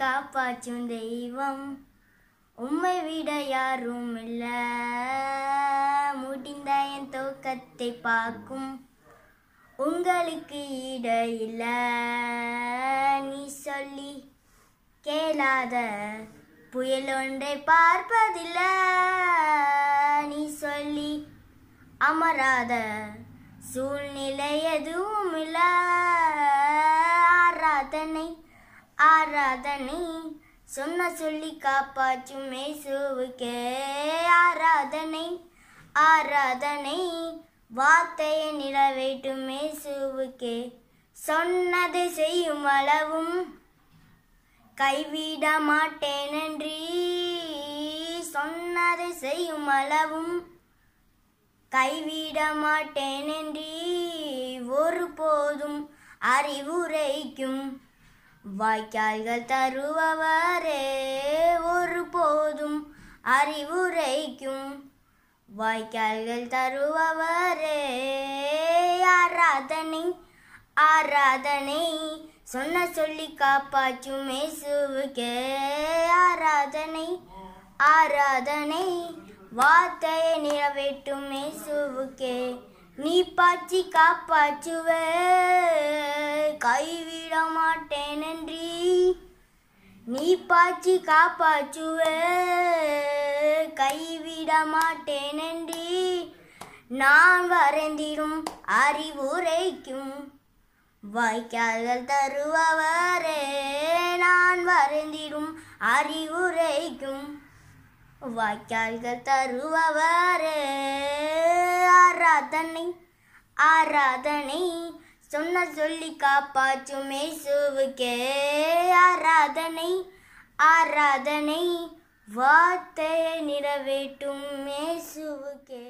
காப்பாற்றும் தெய்வம் உம்மை விட யாரும் இல்ல முடிந்த என் தூக்கத்தை பார்க்கும் உங்களுக்கு இட இல்ல நீ சொல்லி கேளாத புயல் ஒன்றை பார்ப்பதில்ல நீ சொல்லி அமராத சூழ்நிலை எதுவும் இல்லை ஆராதனை சொன்ன சொல்லி காப்பாற்றும் மேசுவுக்கே ஆராதனை ஆராதனை வார்த்தையை நிலவேட்டும் மேசுவுக்கே சொன்னது செய்யும் அளவும் கைவிட நன்றி சொன்னது செய்யும் அளவும் கைவிட ஒரு ஒருபோதும் அறிவுரைக்கும் வாய்க்கால்கள் தருபவரே ஒரு போதும் அறிவுரைக்கும் வாய்க்கால்கள் தருபவரே ஆராதனை ஆராதனை சொன்ன சொல்லி காப்பாற்றும் மேசுவுக்கே ஆராதனை ஆராதனை வார்த்தையை நிறைவேற்றும் மேசுவுக்கே நீ பாச்சி காப்பாற்றுவே நீ பாச்சி காப்பாச்சுவே கைவிட மாட்டேனன்றி நான் வரைந்திடும் அறிவுரைக்கும் வாய்க்கால்கள் தருபவரே நான் வரைந்திடும் அறிவுரைக்கும் வாய்க்கால்கள் தருபவரே ஆராதனை ஆராதனை சொன்ன சொல்லி காப்பாற்றும் சுவுக்கே ஆராதனை ஆராதனை வார்த்தை நிறைவேற்றும் மேசுவுக்கே